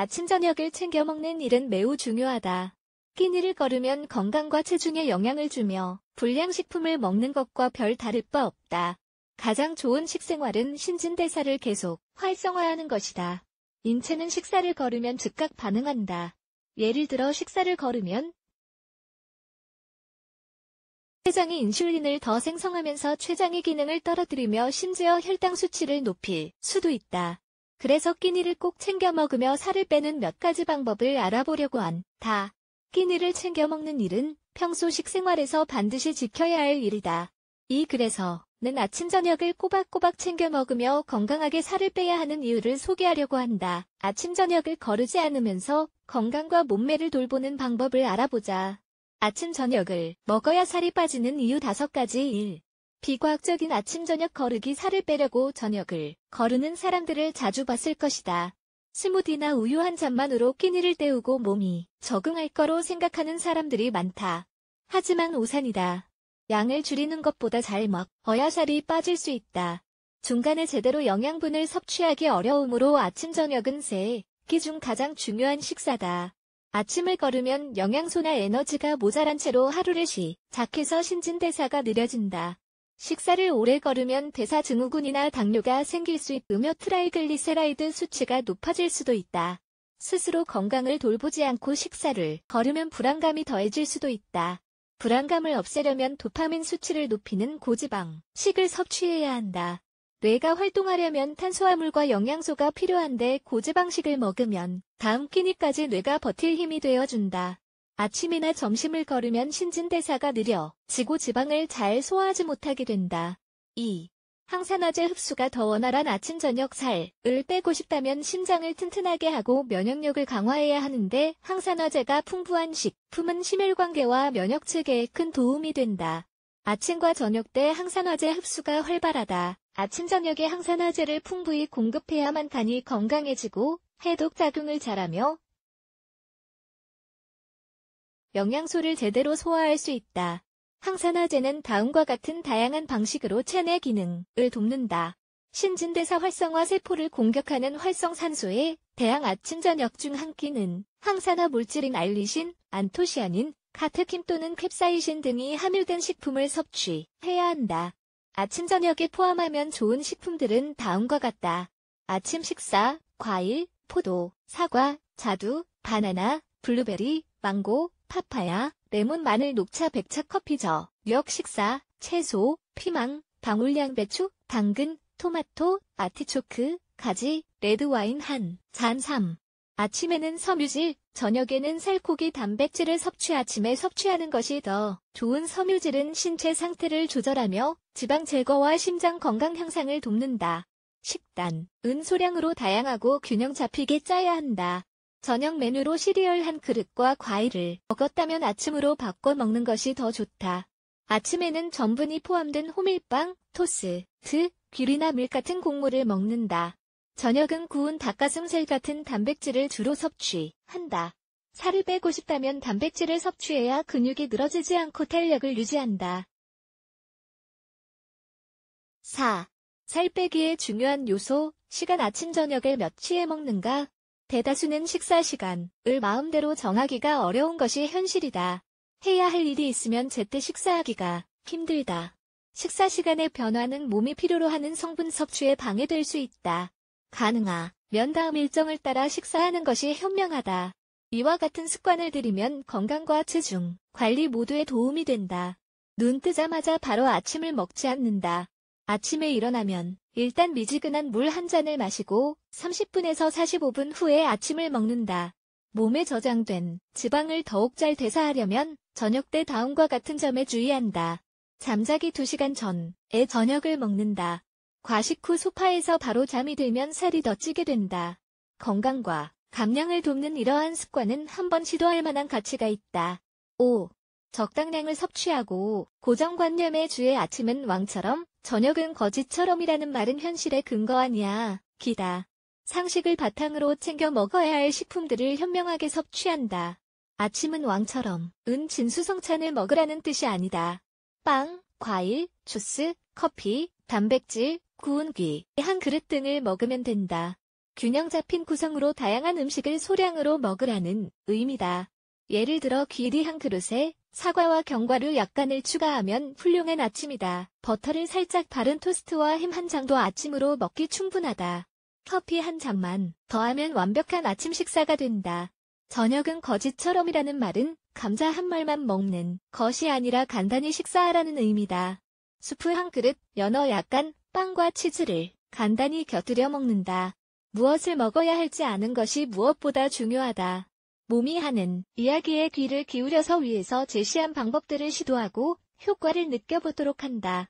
아침 저녁을 챙겨 먹는 일은 매우 중요하다. 끼니를 거르면 건강과 체중에 영향을 주며 불량식품을 먹는 것과 별 다를 바 없다. 가장 좋은 식생활은 신진대사를 계속 활성화하는 것이다. 인체는 식사를 거르면 즉각 반응한다. 예를 들어 식사를 거르면 췌장이 인슐린을 더 생성하면서 췌장의 기능을 떨어뜨리며 심지어 혈당 수치를 높일 수도 있다. 그래서 끼니를 꼭 챙겨 먹으며 살을 빼는 몇 가지 방법을 알아보려고 한다. 끼니를 챙겨 먹는 일은 평소 식생활에서 반드시 지켜야 할 일이다. 이 글에서는 아침 저녁을 꼬박꼬박 챙겨 먹으며 건강하게 살을 빼야 하는 이유를 소개하려고 한다. 아침 저녁을 거르지 않으면서 건강과 몸매를 돌보는 방법을 알아보자. 아침 저녁을 먹어야 살이 빠지는 이유 5 가지 1. 비과학적인 아침 저녁 거르기 살을 빼려고 저녁을 거르는 사람들을 자주 봤을 것이다. 스무디나 우유 한 잔만으로 끼니를 때우고 몸이 적응할 거로 생각하는 사람들이 많다. 하지만 오산이다. 양을 줄이는 것보다 잘 먹어야 살이 빠질 수 있다. 중간에 제대로 영양분을 섭취하기 어려우므로 아침 저녁은 세끼중 가장 중요한 식사다. 아침을 걸으면 영양소나 에너지가 모자란 채로 하루를 시작해서 신진대사가 느려진다. 식사를 오래 걸으면 대사증후군이나 당뇨가 생길 수 있으며 트라이글리세라이드 수치가 높아질 수도 있다. 스스로 건강을 돌보지 않고 식사를 걸으면 불안감이 더해질 수도 있다. 불안감을 없애려면 도파민 수치를 높이는 고지방, 식을 섭취해야 한다. 뇌가 활동하려면 탄수화물과 영양소가 필요한데 고지방식을 먹으면 다음 끼니까지 뇌가 버틸 힘이 되어준다. 아침이나 점심을 걸으면 신진대사가 느려 지고 지방을 잘 소화하지 못하게 된다. 2. 항산화제 흡수가 더 원활한 아침 저녁 살을 빼고 싶다면 심장을 튼튼하게 하고 면역력을 강화해야 하는데 항산화제가 풍부한 식품은 심혈관계와 면역 체계에 큰 도움이 된다. 아침과 저녁 때 항산화제 흡수가 활발하다. 아침 저녁에 항산화제를 풍부히 공급해야만 간이 건강해지고 해독 작용을 잘하며 영양소를 제대로 소화할 수 있다. 항산화제는 다음과 같은 다양한 방식으로 체내 기능을 돕는다. 신진대사 활성화 세포를 공격하는 활성산소에 대항 아침 저녁 중 한 끼는 항산화 물질인 알리신, 안토시아닌, 카테킴 또는 캡사이신 등이 함유된 식품을 섭취해야 한다. 아침 저녁에 포함하면 좋은 식품들은 다음과 같다. 아침 식사, 과일, 포도, 사과, 자두, 바나나, 블루베리, 망고, 파파야, 레몬, 마늘, 녹차, 백차, 커피저, 뉴 식사, 채소, 피망, 방울량 배추, 당근, 토마토, 아티초크, 가지, 레드와인 한 잔 3. 아침에는 섬유질, 저녁에는 살코기 단백질을 섭취 아침에 섭취하는 것이 더 좋은 섬유질은 신체 상태를 조절하며 지방 제거와 심장 건강 향상을 돕는다. 식단, 은 소량으로 다양하고 균형 잡히게 짜야 한다. 저녁 메뉴로 시리얼 한 그릇과 과일을 먹었다면 아침으로 바꿔 먹는 것이 더 좋다. 아침에는 전분이 포함된 호밀빵, 토스트, 귀리나 밀 같은 곡물을 먹는다. 저녁은 구운 닭가슴살 같은 단백질을 주로 섭취한다. 살을 빼고 싶다면 단백질을 섭취해야 근육이 늘어지지 않고 탄력을 유지한다. 4. 살 빼기의 중요한 요소, 시간 아침 저녁을 몇 시에 먹는가? 대다수는 식사 시간을 마음대로 정하기가 어려운 것이 현실이다. 해야 할 일이 있으면 제때 식사하기가 힘들다. 식사 시간의 변화는 몸이 필요로 하는 성분 섭취에 방해될 수 있다. 가능하면 다음 일정을 따라 식사하는 것이 현명하다. 이와 같은 습관을 들이면 건강과 체중, 관리 모두에 도움이 된다. 눈 뜨자마자 바로 아침을 먹지 않는다. 아침에 일어나면 일단 미지근한 물 한 잔을 마시고 30분에서 45분 후에 아침을 먹는다. 몸에 저장된 지방을 더욱 잘 대사하려면 저녁 때 다음과 같은 점에 주의한다. 잠자기 2시간 전에 저녁을 먹는다. 과식 후 소파에서 바로 잠이 들면 살이 더 찌게 된다. 건강과 감량을 돕는 이러한 습관은 한번 시도할 만한 가치가 있다. 5. 적당량을 섭취하고 고정관념의 주의 아침은 왕처럼 저녁은 거짓처럼이라는 말은 현실에 근거하냐, 기다. 상식을 바탕으로 챙겨 먹어야 할 식품들을 현명하게 섭취한다. 아침은 왕처럼, 은 진수성찬을 먹으라는 뜻이 아니다. 빵, 과일, 주스, 커피, 단백질, 구운 귀, 한 그릇 등을 먹으면 된다. 균형 잡힌 구성으로 다양한 음식을 소량으로 먹으라는 의미다. 예를 들어 귀리 한 그릇에 사과와 견과류 약간을 추가하면 훌륭한 아침이다. 버터를 살짝 바른 토스트와 햄 한 장도 아침으로 먹기 충분하다. 커피 한 잔만 더하면 완벽한 아침 식사가 된다. 저녁은 거짓처럼이라는 말은 감자 한 말만 먹는 것이 아니라 간단히 식사하라는 의미다. 수프 한 그릇, 연어 약간, 빵과 치즈를 간단히 곁들여 먹는다. 무엇을 먹어야 할지 아는 것이 무엇보다 중요하다. 몸이 하는 이야기에 귀를 기울여서 위에서 제시한 방법들을 시도하고 효과를 느껴보도록 한다.